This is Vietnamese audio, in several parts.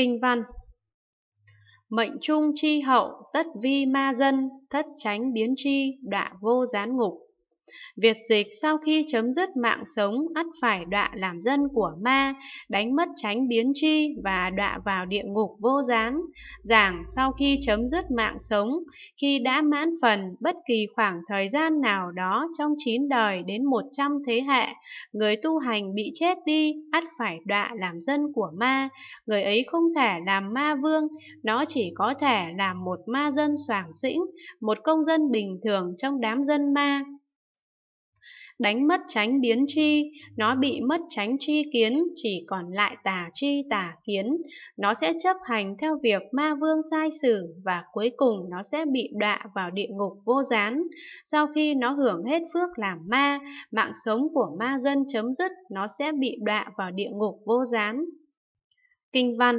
Kinh văn Mệnh trung chi hậu, tất vi ma dân, thất tránh biến chi, đọa vô gián ngục. Việt dịch sau khi chấm dứt mạng sống ắt phải đọa làm dân của ma, đánh mất tránh biến chi và đọa vào địa ngục vô gián. Giảng sau khi chấm dứt mạng sống, khi đã mãn phần bất kỳ khoảng thời gian nào đó trong chín đời đến một trăm thế hệ, người tu hành bị chết đi ắt phải đọa làm dân của ma, người ấy không thể làm ma vương, nó chỉ có thể làm một ma dân soảng sĩnh, một công dân bình thường trong đám dân ma đánh mất tránh biến chi nó bị mất tránh chi kiến chỉ còn lại tà chi tà kiến nó sẽ chấp hành theo việc ma vương sai sử và cuối cùng nó sẽ bị đọa vào địa ngục vô gián sau khi nó hưởng hết phước làm ma mạng sống của ma dân chấm dứt nó sẽ bị đọa vào địa ngục vô gián kinh văn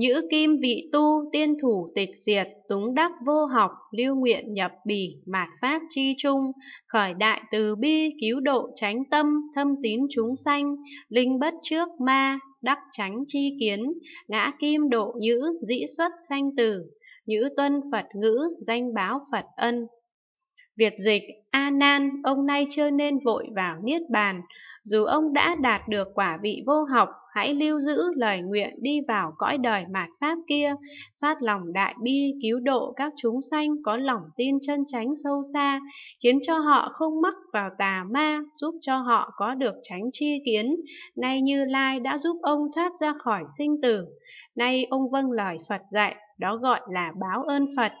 Nhữ kim vị tu tiên thủ tịch diệt túng đắc vô học lưu nguyện nhập bỉ mạt pháp chi trung khởi đại từ bi cứu độ tránh tâm thâm tín chúng sanh linh bất trước ma đắc tránh chi kiến ngã kim độ nhữ dĩ xuất sanh tử nhữ tuân Phật ngữ danh báo Phật ân Việt dịch A Nan, ông nay chưa nên vội vào niết bàn, dù ông đã đạt được quả vị vô học, hãy lưu giữ lời nguyện đi vào cõi đời mạt pháp kia, phát lòng đại bi cứu độ các chúng sanh có lòng tin chân chánh sâu xa, khiến cho họ không mắc vào tà ma, giúp cho họ có được tránh chi kiến. Nay Như Lai đã giúp ông thoát ra khỏi sinh tử, nay ông vâng lời Phật dạy, đó gọi là báo ơn Phật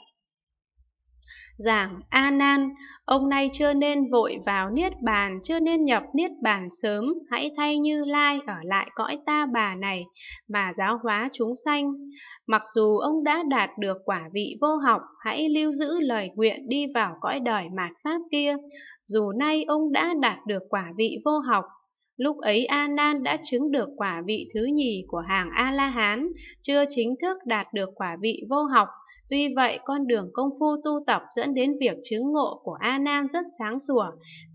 giảng a nan ông nay chưa nên vội vào niết bàn chưa nên nhập niết bàn sớm hãy thay như lai ở lại cõi ta bà này mà giáo hóa chúng sanh mặc dù ông đã đạt được quả vị vô học hãy lưu giữ lời nguyện đi vào cõi đời mạt pháp kia dù nay ông đã đạt được quả vị vô học Lúc ấy A Nan đã chứng được quả vị thứ nhì của hàng A La Hán, chưa chính thức đạt được quả vị vô học. Tuy vậy, con đường công phu tu tập dẫn đến việc chứng ngộ của A Nan rất sáng sủa,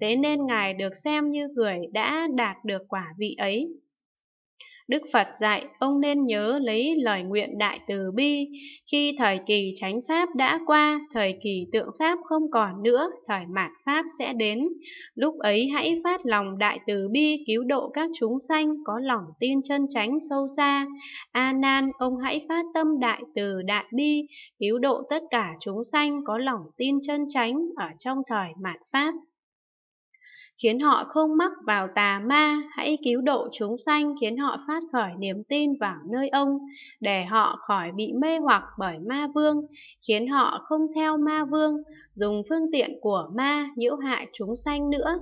thế nên ngài được xem như người đã đạt được quả vị ấy. Đức Phật dạy ông nên nhớ lấy lời nguyện đại từ bi, khi thời kỳ chánh pháp đã qua, thời kỳ tượng pháp không còn nữa, thời mạt pháp sẽ đến. Lúc ấy hãy phát lòng đại từ bi cứu độ các chúng sanh có lòng tin chân chánh sâu xa. A Nan, ông hãy phát tâm đại từ đại bi cứu độ tất cả chúng sanh có lòng tin chân chánh ở trong thời mạt pháp khiến họ không mắc vào tà ma, hãy cứu độ chúng sanh khiến họ phát khởi niềm tin vào nơi ông, để họ khỏi bị mê hoặc bởi ma vương, khiến họ không theo ma vương, dùng phương tiện của ma nhiễu hại chúng sanh nữa.